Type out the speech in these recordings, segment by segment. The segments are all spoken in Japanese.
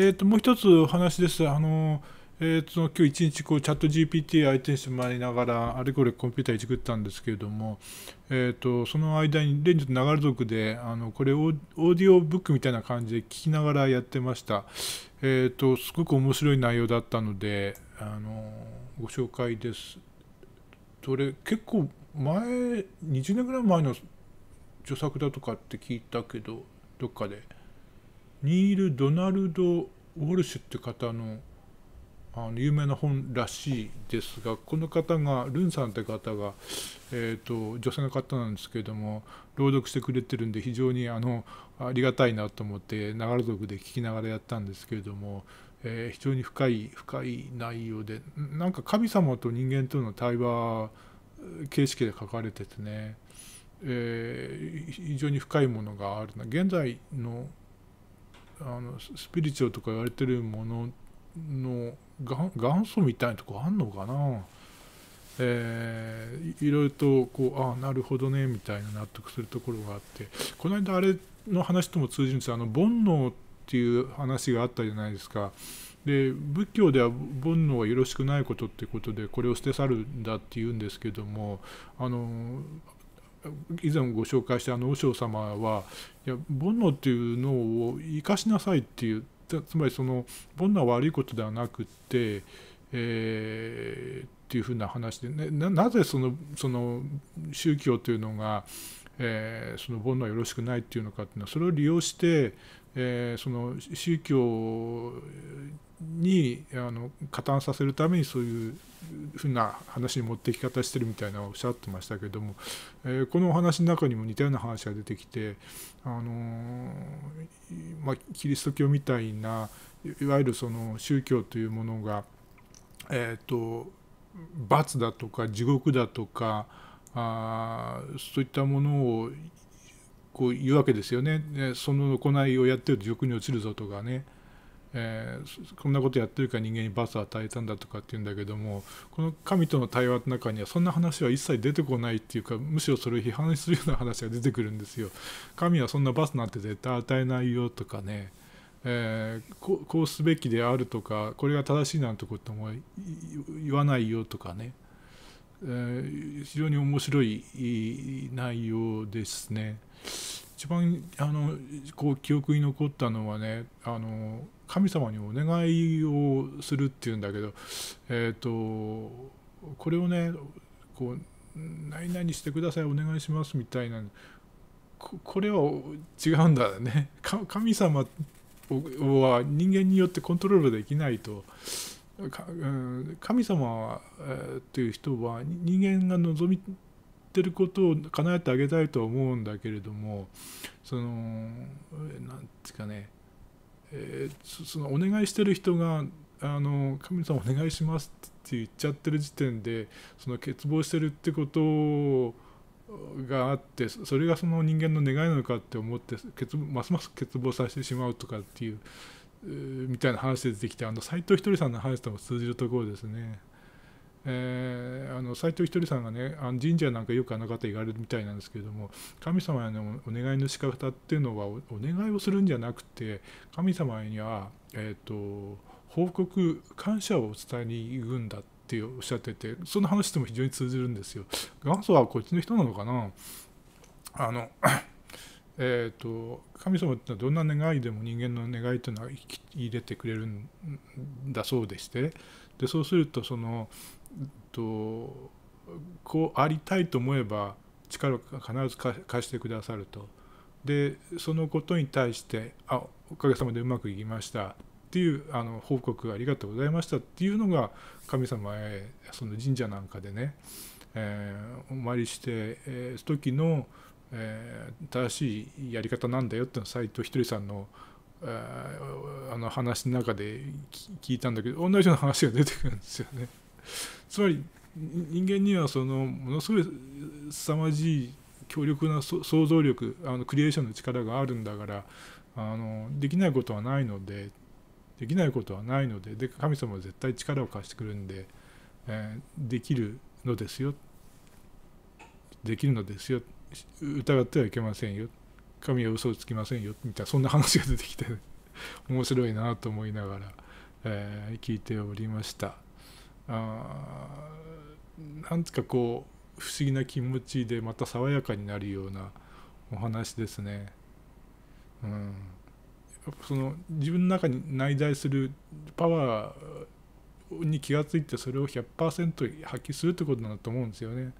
えー、ともう一つお話です。あのえーと、今日一日こうチャット GPT 相手にしてもらいながらあれこれコンピューターいじくったんですけれども、えーと、その間にレンジと流れ族であのこれオーディオブックみたいな感じで聞きながらやってました、えーと、とすごく面白い内容だったのであのご紹介ですそれ結構前20年ぐらい前の著作だとかって聞いたけどどっかで。ニール・ドナルド・ウォルシュって方のあの有名な本らしいですがこの方がルンさんって方が、えーと、女性の方なんですけれども朗読してくれてるんで非常にあのありがたいなと思って流れら族で聞きながらやったんですけれども、えー、非常に深い深い内容でなんか神様と人間との対話形式で書かれててね、えー、非常に深いものがあるな現在のあのスピリチュアルとか言われてるものの元祖みたいなとこあんのかな、えー、いろいろとこうああなるほどねみたいな納得するところがあってこの間あれの話とも通じるんですあの煩悩っていう話があったじゃないですか。で仏教では煩悩はよろしくないことってことでこれを捨て去るんだっていうんですけどもあの以前ご紹介したあの和尚様はいや煩悩っていうのを生かしなさいっていうつまりその煩悩は悪いことではなくって、えー、っていうふうな話で、ね、なぜそのその宗教というのが、えー、その煩悩はよろしくないっていうのかっていうのはそれを利用して、えー、その宗教にあの加担させるためにそういうふうな話に持っていき方してるみたいなおっしゃってましたけども、えー、このお話の中にも似たような話が出てきて、あのー、まあ、キリスト教みたいないわゆるその宗教というものが、えーと、罰だとか地獄だとかあそういったものをこう言うわけですよね。その行いをやってると地獄に落ちるぞとかね。えー、こんなことやってるから人間に罰を与えたんだとかっていうんだけどもこの神との対話の中にはそんな話は一切出てこないっていうかむしろそれを批判するような話が出てくるんですよ。神はそんな罰なんて絶対与えないよとかね、えー、ここうすべきであるとかこれが正しいなんてことも言わないよとかね、えー、非常に面白い内容ですね。一番あのこう記憶に残ったのはねあの神様にお願いをするっていうんだけど、えーと、これをねこう「何々してくださいお願いします」みたいなこれは違うんだね神様は人間によってコントロールできないと。神様という人は人間が望みてることを叶えてあげたいと思うんだけれどもその何て言うかねえー、そのお願いしてる人が「あの神様お願いします」って言っちゃってる時点でその欠乏してるってことがあってそれがその人間の願いなのかって思って欠ますます欠乏させてしまうとかっていう、えー、みたいな話で出てきてあの斎藤ひとりさんの話とも通じるところですね。えー、藤ひとりさんがねあの神社なんかよくあの方言われるみたいなんですけれども神様へのお願いの仕方っていうのはお願いをするんじゃなくて神様には、えーと、報告感謝を伝えに行くんだっておっしゃっててその話でも非常に通ずるんですよ。元祖はこっちの人なのかなあの えと神様ってのはどんな願いでも人間の願いというのは入れてくれるんだそうでしてでそうするとそのとこうありたいと思えば力を必ず貸してくださるとでそのことに対して「あおかげさまでうまくいきました」っていうあの報告ありがとうございましたっていうのが神様へその神社なんかでね、えー、お参りして、えー、時の、えー、正しいやり方なんだよっていうのを斎藤ひとりさんのあの話の中で聞いたんだけど同じような話が出てくるんですよね。つまり人間にはそのものすごい凄まじい強力な想像力あのクリエーションの力があるんだからあのできないことはないのでできないことはないのでで神様は絶対力を貸してくるんで、えー、できるのですよできるのですよ疑ってはいけませんよ神は嘘をつきませんよみたいなそんな話が出てきて面白いなと思いながら、えー、聞いておりました。あなんつかこう不思議な気持ちでまた爽やかになるようなお話ですね。うん、やっぱその自分の中に内在するパワーに気が付いてそれを100%発揮するってことなんだと思うんですよね。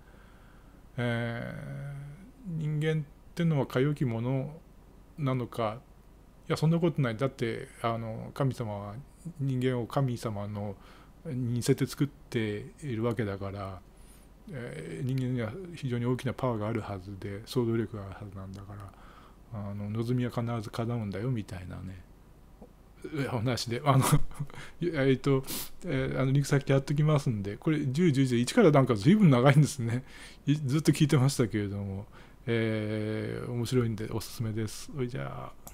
えー、人間ってのはかよきものなのかいやそんなことないだってあの神様は人間を神様の似せて作っているわけだから、えー、人間には非常に大きなパワーがあるはずで想像力があるはずなんだからあの望みは必ず叶うんだよみたいなね話であの えっと、えー、あのリンク先やっときますんでこれ10、11、1からなんか随分長いんですねずっと聞いてましたけれども、えー、面白いんでおすすめです。それじゃあ